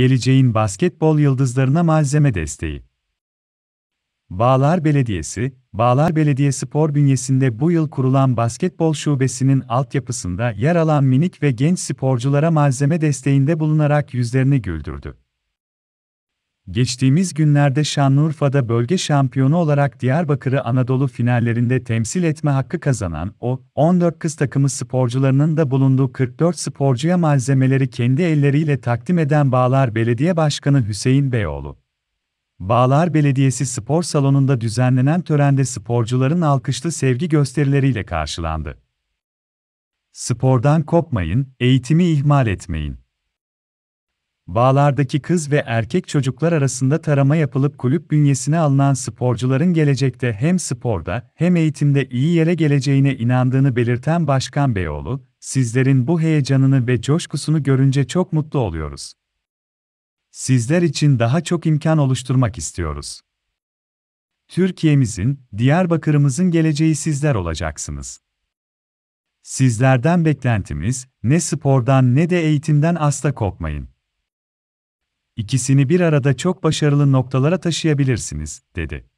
Geleceğin basketbol yıldızlarına malzeme desteği. Bağlar Belediyesi, Bağlar Belediye Spor bünyesinde bu yıl kurulan basketbol şubesinin altyapısında yer alan minik ve genç sporculara malzeme desteğinde bulunarak yüzlerini güldürdü. Geçtiğimiz günlerde Şanlıurfa'da bölge şampiyonu olarak Diyarbakır'ı Anadolu finallerinde temsil etme hakkı kazanan o, 14 kız takımı sporcularının da bulunduğu 44 sporcuya malzemeleri kendi elleriyle takdim eden Bağlar Belediye Başkanı Hüseyin Beyoğlu. Bağlar Belediyesi spor salonunda düzenlenen törende sporcuların alkışlı sevgi gösterileriyle karşılandı. Spordan kopmayın, eğitimi ihmal etmeyin. Bağlardaki kız ve erkek çocuklar arasında tarama yapılıp kulüp bünyesine alınan sporcuların gelecekte hem sporda hem eğitimde iyi yere geleceğine inandığını belirten Başkan Beyoğlu, sizlerin bu heyecanını ve coşkusunu görünce çok mutlu oluyoruz. Sizler için daha çok imkan oluşturmak istiyoruz. Türkiye'mizin, Diyarbakır'ımızın geleceği sizler olacaksınız. Sizlerden beklentimiz, ne spordan ne de eğitimden asla kopmayın. İkisini bir arada çok başarılı noktalara taşıyabilirsiniz, dedi.